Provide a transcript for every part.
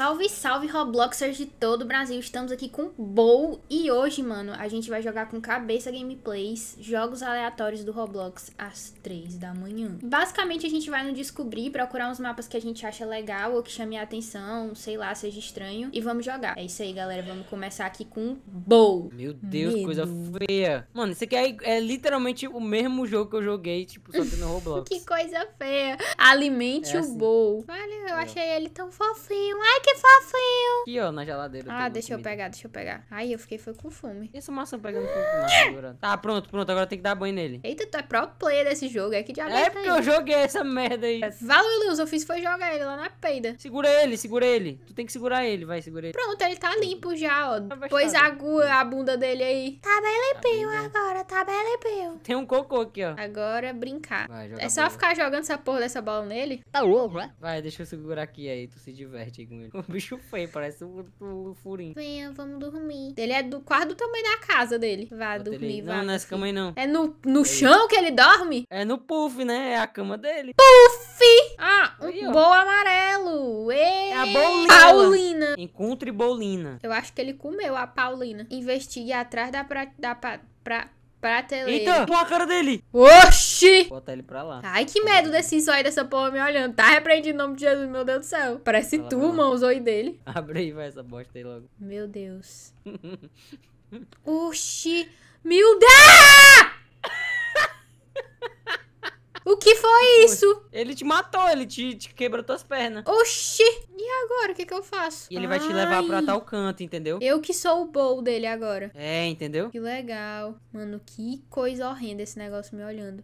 Salve, salve Robloxers de todo o Brasil. Estamos aqui com Bow e hoje, mano, a gente vai jogar com cabeça gameplays, jogos aleatórios do Roblox às 3 da manhã. Basicamente a gente vai no descobrir, procurar uns mapas que a gente acha legal ou que chame a atenção, sei lá, seja estranho e vamos jogar. É isso aí, galera, vamos começar aqui com Bow. Meu Deus, Medo. coisa feia. Mano, isso aqui é, é, literalmente o mesmo jogo que eu joguei, tipo, só que no Roblox. que coisa feia. Alimente é assim. o Bow. Olha, eu é. achei ele tão fofinho. Ai, que que fofinho. Aqui, ó, na geladeira. Ah, deixa eu pegar, deixa eu pegar. Aí eu fiquei foi com fome. Isso maçã pegando fogo. tá, pronto, pronto. Agora tem que dar banho nele. Eita, tu é pro player desse jogo. É que diabo é, é porque aí? eu joguei essa merda aí. É, valeu, Luz. Eu fiz foi jogar ele lá na peida. Segura ele, segura ele. Tu tem que segurar ele, vai, segura ele. Pronto, ele tá limpo já, ó. Tá pois agua a bunda dele aí. Tá bem tá limpinho tá agora, tá bem limpinho. Tem um cocô aqui, ó. Agora brincar. Vai, é só bola. ficar jogando essa porra dessa bola nele. Tá louco, né? Vai, deixa eu segurar aqui aí. Tu se diverte aí com ele. Um bicho feio, parece o, furinho. Venha, vamos dormir. Ele é do quarto do tamanho da casa dele. Vá Bota dormir, ele... vá. Não, não é essa cama aí não. É no, no é chão ele. que ele dorme? É no puff, né? É a cama dele. Puff! Ah, um aí, bol amarelo. Ei. É a Bolina. Paulina. Encontre Bolina. Eu acho que ele comeu a Paulina. Investigue atrás da... Pra, da pra, pra Prateleira. Eita, pô a cara dele. Oxi! Bota ele pra lá. Ai, que medo desse só aí dessa porra me olhando. Tá repreendido em nome de Jesus, meu Deus do céu. Parece Fala tu, mão, o dele. Abre aí, vai essa bosta aí logo. Meu Deus. Oxi! Meu Deus! O que foi isso? Ele te matou, ele te, te quebrou tuas pernas. Oxi! E agora, o que, que eu faço? E ele vai te levar pra tal canto, entendeu? Eu que sou o bol dele agora. É, entendeu? Que legal. Mano, que coisa horrenda esse negócio me olhando.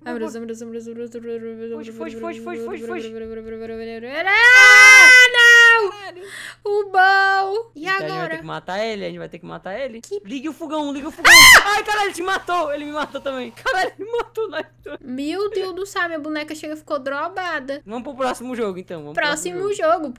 Fuge, fuge, fuge, fuge, fuge, fuge. Ah, não! O Bal! E então agora? A gente vai ter que matar ele, a gente vai ter que matar ele. Que... Ligue o fogão, ligue o fogão. Ah! Ai, caralho, ele te matou. Ele me matou também. Caralho, ele matou nós Meu Deus do céu, minha boneca chega ficou drobada. Vamos pro próximo jogo, então. Vamos próximo, próximo jogo. jogo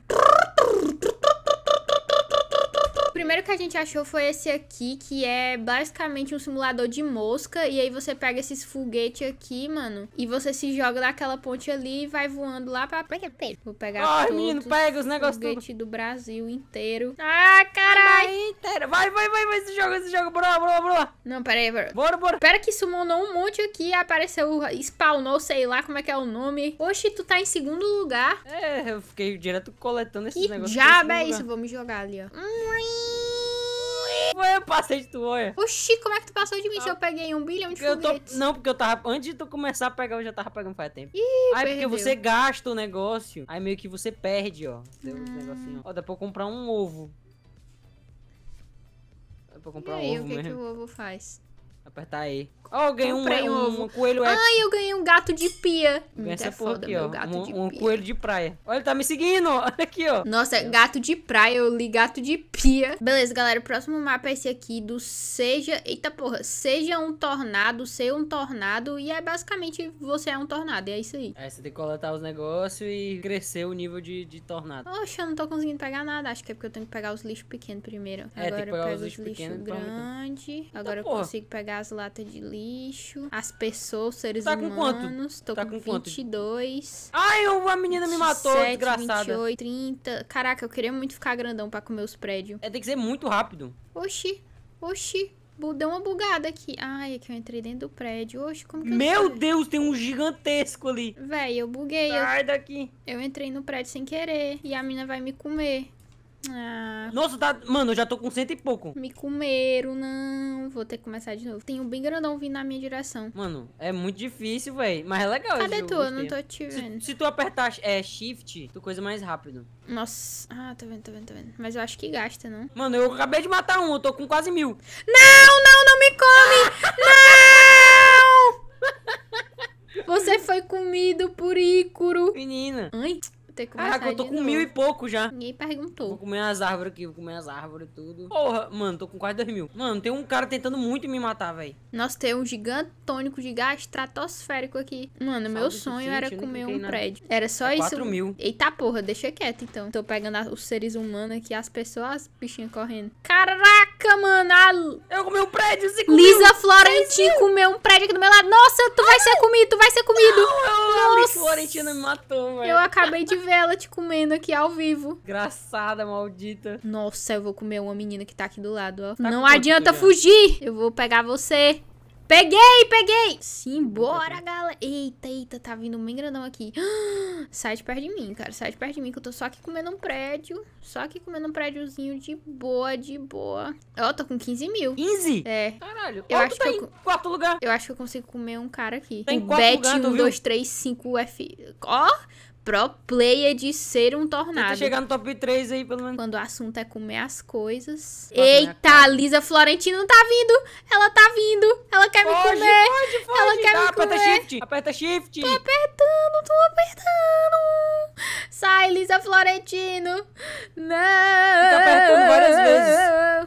primeiro que a gente achou foi esse aqui, que é basicamente um simulador de mosca. E aí você pega esses foguetes aqui, mano, e você se joga naquela ponte ali e vai voando lá pra... Vou pegar Ai, tudo. menino, pega os negócios Foguete do Brasil inteiro. Ah, caralho! Vai, vai, vai, vai, esse jogo, esse jogo. Bora bora bora Não, pera aí, bora. Bora, bora. Pera que summonou um monte aqui, apareceu, spawnou, sei lá como é que é o nome. Oxi, tu tá em segundo lugar. É, eu fiquei direto coletando esses negócios. Que diabo é isso? Vou me jogar ali, ó. Mui. Hum, foi eu passei de tu, olha. Oxi, como é que tu passou de mim ah. se eu peguei um bilhão de eu tô... Não, porque eu tava. Antes de tu começar a pegar, eu já tava pegando faz tempo. Ih, aí perdeu. porque você gasta o negócio, aí meio que você perde, ó. Deu hum. negocinho. Ó, dá pra eu comprar um ovo. Dá pra comprar e aí, um ovo. O que, mesmo. que o ovo faz? Apertar aí. Ó, oh, ganhei um, um, um, coelho é- Ai, eu ganhei um gato de pia. Ganhei hum, hum, essa tá é foda, aqui, um, de um coelho de praia. Olha, ele tá me seguindo. Olha aqui, ó. Nossa, gato de praia. Eu li gato de pia. Beleza, galera. O próximo mapa é esse aqui do Seja... Eita porra. Seja um tornado, ser um tornado. E é basicamente você é um tornado. E é isso aí. é você tem que coletar os negócios e crescer o nível de, de tornado. Oxe, eu não tô conseguindo pegar nada. Acho que é porque eu tenho que pegar os lixos pequenos primeiro. É, Agora eu pego os lixos, lixos grandes. Agora eu consigo pegar as latas de lixo, as pessoas, seres tá humanos. com quanto? Tô tá com, com 22. Ai, a menina me matou, desgraçada. 28, 30. Caraca, eu queria muito ficar grandão pra comer os prédios. É, tem que ser muito rápido. Oxi, oxi. Deu uma bugada aqui. Ai, é que eu entrei dentro do prédio. Oxe, como que Meu Deus, tem um gigantesco ali. Véi, eu buguei. Sai eu... daqui. Eu entrei no prédio sem querer. E a mina vai me comer. Ah. Nossa, tá. Mano, eu já tô com cento e pouco. Me comeram, não. Vou ter que começar de novo. Tem um bem grandão vindo na minha direção. Mano, é muito difícil, véi. Mas é legal, Cadê tu? Eu não tô te vendo. Se, se tu apertar é, shift, tu coisa mais rápido. Nossa. Ah, tô tá vendo, tô tá vendo, tô tá vendo. Mas eu acho que gasta, não? Mano, eu acabei de matar um, eu tô com quase mil. Não, não, não me come! não! Você foi comido por Ícaro. Menina. Ai ter começado. Caraca, eu tô com novo. mil e pouco já. Ninguém perguntou. Vou comer as árvores aqui, vou comer as árvores e tudo. Porra, mano, tô com quase dois mil. Mano, tem um cara tentando muito me matar, velho. Nossa, tem um gigantônico de gás estratosférico aqui. Mano, meu sonho era comer um nada. prédio. Era só é isso. 4 mil. Eita porra, deixa quieto então. Tô pegando os seres humanos aqui, as pessoas, as bichinhas correndo. Caraca, mano. A... Eu comi um prédio, se Lisa Florentino comeu um prédio aqui do meu lado. Nossa, tu Ai. vai ser comido, tu vai ser comido. Não, eu, Nossa. A Florentina me matou, velho. Eu acabei de ver ela te comendo aqui ao vivo. Engraçada, maldita. Nossa, eu vou comer uma menina que tá aqui do lado, ó. Tá Não adianta fugir. Eu vou pegar você. Peguei, peguei! Simbora, galera! Eita, eita, tá vindo um grandão aqui. Sai de perto de mim, cara. Sai de perto de mim, que eu tô só aqui comendo um prédio. Só aqui comendo um prédiozinho de boa, de boa. Ó, tô com 15 mil. 15? É. Caralho. Eu acho tá que em eu... quarto lugar. Eu acho que eu consigo comer um cara aqui. Tem tá quatro o Bet 1, 2, 3, 5, F... Ó, pro player de ser um tornado. Tenta chegar no top 3 aí, pelo menos. Quando o assunto é comer as coisas. Pode Eita, a Lisa Florentino tá vindo! Ela tá vindo! Ela quer foge, me comer! Foge, foge. Ela quer Dá, me aperta comer! Shift, aperta shift! Tô apertando, tô apertando! Sai, Lisa Florentino! Não! Tá apertando várias vezes.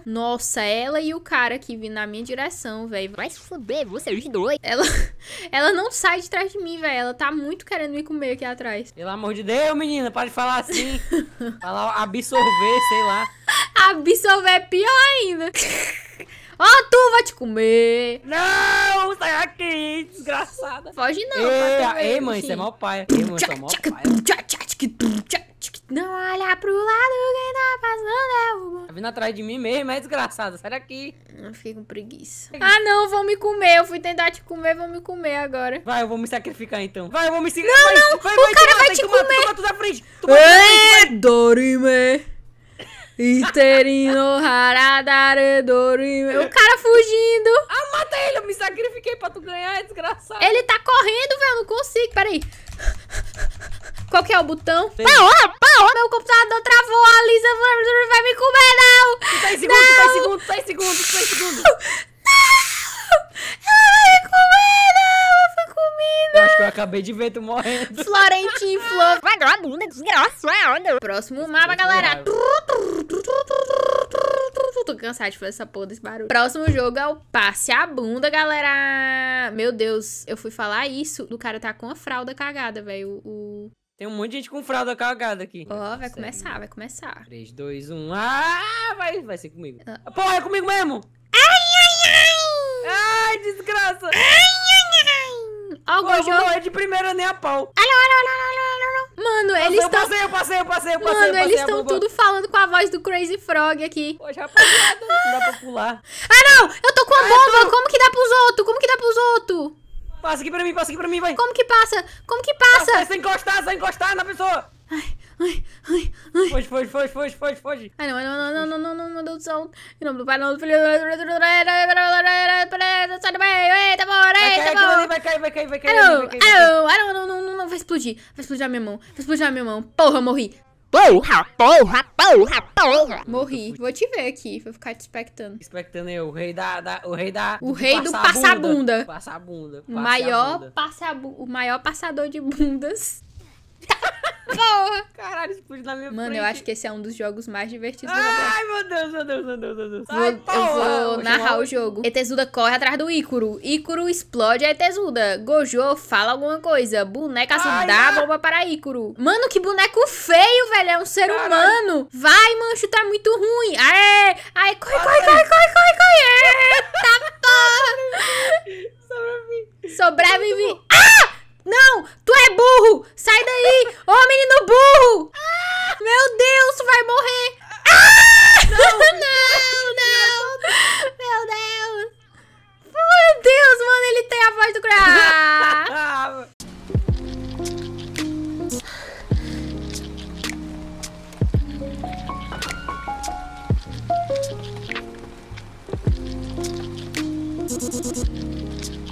Nossa, ela e o cara que vindo na minha direção, velho. Vai se fuder, você é doido. Ela, ela não sai de trás de mim, velho. Ela tá muito querendo me comer aqui atrás. Ela pelo amor de Deus, menina, para de falar assim. falar absorver, sei lá. Absorver é pior ainda. Ó, oh, tu vai te comer. Não, sai aqui, desgraçada. Foge não. Ei, ei mãe, você é mó pai. Ei, mãe, você é mó paia. Não olha pro lado, quem tá passando é o... Tá vindo atrás de mim mesmo, é desgraçado. Sai daqui. Eu fico com preguiça. Ah, não, vão me comer. Eu fui tentar te comer, vão me comer agora. Vai, eu vou me sacrificar então. Vai, eu vou me sacrificar. Não, vai, não, vai, o vai, cara vai te comer. Mata, tu mata, frente. Tu mata, Ei, vai. Iterino haradare dorime. O cara fugindo. Ah, mata ele. Eu me sacrifiquei pra tu ganhar, é desgraçado. Ele tá correndo, velho. Eu não consigo. Peraí. Qual que é o botão? pau! Meu computador travou, a Lisa vai me comer, não! Tu tá em segundo, não. segundos, tá em segundo, tá em segundo, tá em segundo! Ai, não! Eu comida! Eu acho que eu acabei de ver tu morrendo. Florentin Flor. Próximo mapa, galera eu tô cansada de fazer essa porra desse barulho. Próximo jogo é o passe a bunda, galera. Meu Deus, eu fui falar isso. O cara tá com a fralda cagada, velho. O, tem um monte de gente com fralda cagada aqui. Ó, oh, vai Sério. começar, vai começar. 3, 2, 1. Ah, vai, vai ser comigo. Ah. ah. Porra, é comigo mesmo! Ai, ai, ai! Ai, desgraça! Ai, ai, ai! Ó, oh, jogo... Eu morrer de primeira nem a pau. Olha, olha, olha! Mano, passei, eles estão. Passei, eu passei, eu passei, eu passei. Mano, passei, eles estão tudo falando com a voz do Crazy Frog aqui. Poxa, rapaziada, não dá pra pular. Ah, não! Eu tô com a ah, bomba! Tô... Como que dá pros outros? Como que dá pros outros? Passa aqui pra mim, passa aqui pra mim, vai. Como que passa? Como que passa? passa sem encostar, sem encostar na pessoa. Ai, ai, ai, ai. Foge, foge, foge, foge, foge, Ai, não, não, não, não, não, não, meu Deus do céu. Em nome do Pai, não, do Filho, sai do meio, eita, porra, eita, vai cair, vai cair, vai cair. Não, não, não, não, não, vai explodir. Vai explodir a minha mão, vai explodir a minha mão. Porra, morri. Porra, porra, porra, porra. Morri. Vou te ver aqui. Vou ficar te expectando. Expectando eu, o rei da, da o rei da O rei do passabunda. Passabunda. Passa o maior passa o maior passador de bundas. Porra! Caralho, explodiu na minha Mano, frente. eu acho que esse é um dos jogos mais divertidos do Ai, meu Deus, meu Deus, meu Deus, meu Deus. Vou, Ai, eu vou, vou narrar o jogo. Etezuda corre atrás do Ícaro. Ícaro explode a Etezuda. Gojo fala alguma coisa. Boneca se Ai, dá a bomba para Ícaro. Mano, que boneco feio, velho. É um ser Caralho. humano. Vai, mancho, tá muito ruim. Aê! Ai, corre, Ai. corre, corre, corre, corre, corre. Eita porra! Sobrevive. Sobrevive. Não! Tu é burro! Sai daí! Ô, oh, menino burro! meu Deus, tu vai morrer! Ah! Não, não, não! Meu Deus! Meu Deus, mano, ele tem a voz do Gra...